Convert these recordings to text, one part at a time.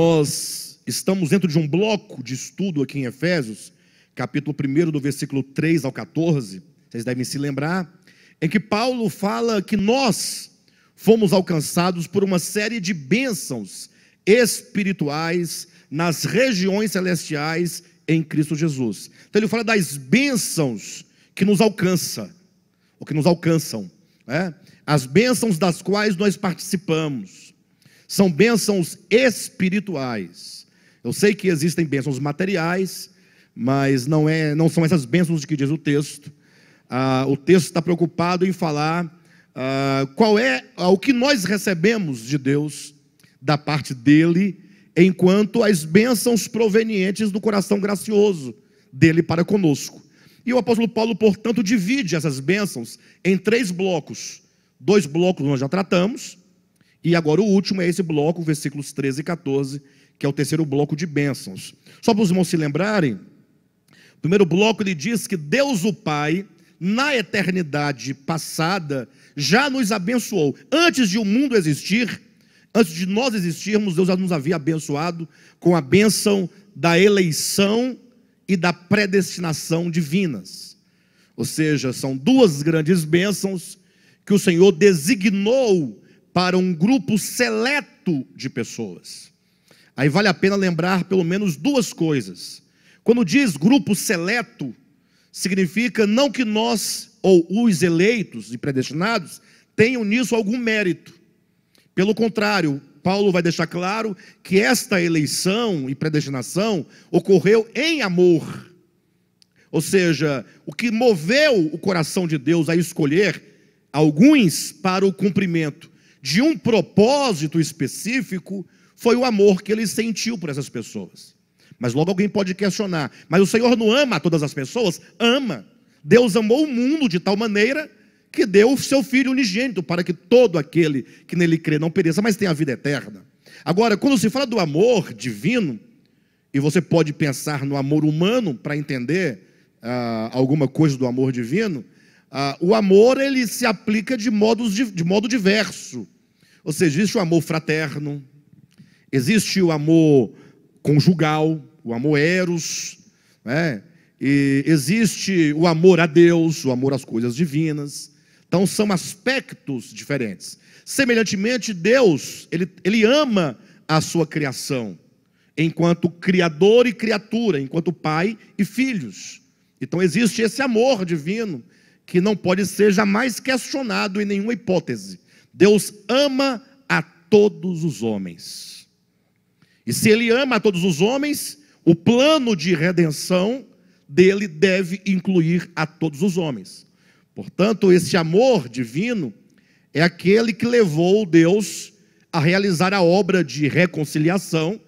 Nós estamos dentro de um bloco de estudo aqui em Efésios, capítulo 1, do versículo 3 ao 14, vocês devem se lembrar, em que Paulo fala que nós fomos alcançados por uma série de bênçãos espirituais nas regiões celestiais em Cristo Jesus. Então ele fala das bênçãos que nos alcança, ou que nos alcançam, né? as bênçãos das quais nós participamos são bênçãos espirituais. Eu sei que existem bênçãos materiais, mas não, é, não são essas bênçãos de que diz o texto. Ah, o texto está preocupado em falar ah, qual é ah, o que nós recebemos de Deus, da parte dele, enquanto as bênçãos provenientes do coração gracioso dele para conosco. E o apóstolo Paulo, portanto, divide essas bênçãos em três blocos. Dois blocos nós já tratamos, e agora o último é esse bloco, versículos 13 e 14, que é o terceiro bloco de bênçãos. Só para os irmãos se lembrarem, o primeiro bloco ele diz que Deus o Pai, na eternidade passada, já nos abençoou. Antes de o mundo existir, antes de nós existirmos, Deus já nos havia abençoado com a bênção da eleição e da predestinação divinas. Ou seja, são duas grandes bênçãos que o Senhor designou para um grupo seleto de pessoas. Aí vale a pena lembrar pelo menos duas coisas. Quando diz grupo seleto, significa não que nós ou os eleitos e predestinados tenham nisso algum mérito. Pelo contrário, Paulo vai deixar claro que esta eleição e predestinação ocorreu em amor. Ou seja, o que moveu o coração de Deus a escolher alguns para o cumprimento de um propósito específico, foi o amor que ele sentiu por essas pessoas. Mas logo alguém pode questionar: mas o Senhor não ama todas as pessoas? Ama. Deus amou o mundo de tal maneira que deu o seu Filho unigênito para que todo aquele que nele crê não pereça, mas tenha a vida eterna. Agora, quando se fala do amor divino, e você pode pensar no amor humano para entender ah, alguma coisa do amor divino, ah, o amor ele se aplica de, modos, de modo diverso ou seja, existe o amor fraterno, existe o amor conjugal, o amor eros, né? e existe o amor a Deus, o amor às coisas divinas. Então são aspectos diferentes. Semelhantemente, Deus, ele, ele ama a sua criação, enquanto criador e criatura, enquanto pai e filhos. Então existe esse amor divino que não pode ser jamais questionado em nenhuma hipótese. Deus ama a todos os homens. E se Ele ama a todos os homens, o plano de redenção dele deve incluir a todos os homens. Portanto, esse amor divino é aquele que levou Deus a realizar a obra de reconciliação,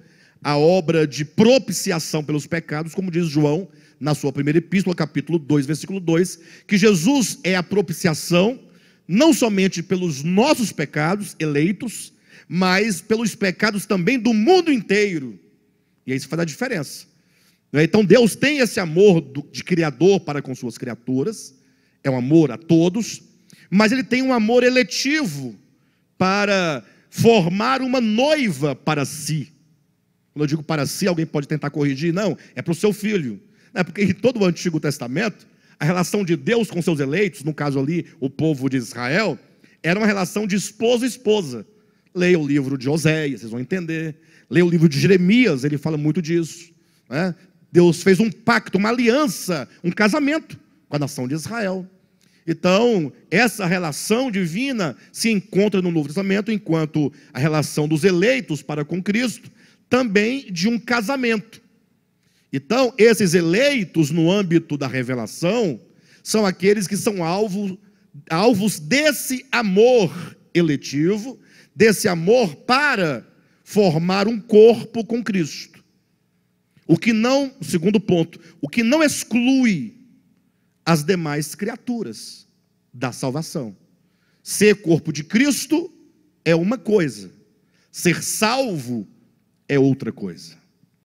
a obra de propiciação pelos pecados, como diz João na sua primeira epístola, capítulo 2, versículo 2, que Jesus é a propiciação não somente pelos nossos pecados eleitos, mas pelos pecados também do mundo inteiro. E isso faz a diferença. Né? Então Deus tem esse amor de Criador para com suas criaturas, é um amor a todos, mas Ele tem um amor eletivo para formar uma noiva para si. Quando eu digo para si, alguém pode tentar corrigir, não, é para o seu filho. É porque em todo o Antigo Testamento, a relação de Deus com seus eleitos, no caso ali, o povo de Israel, era uma relação de esposo esposa. Leia o livro de Oséias, vocês vão entender. Leia o livro de Jeremias, ele fala muito disso. Né? Deus fez um pacto, uma aliança, um casamento com a nação de Israel. Então, essa relação divina se encontra no Novo Testamento, enquanto a relação dos eleitos para com Cristo também de um casamento. Então, esses eleitos no âmbito da revelação são aqueles que são alvo, alvos desse amor eletivo, desse amor para formar um corpo com Cristo. O que não, segundo ponto, o que não exclui as demais criaturas da salvação. Ser corpo de Cristo é uma coisa, ser salvo é outra coisa.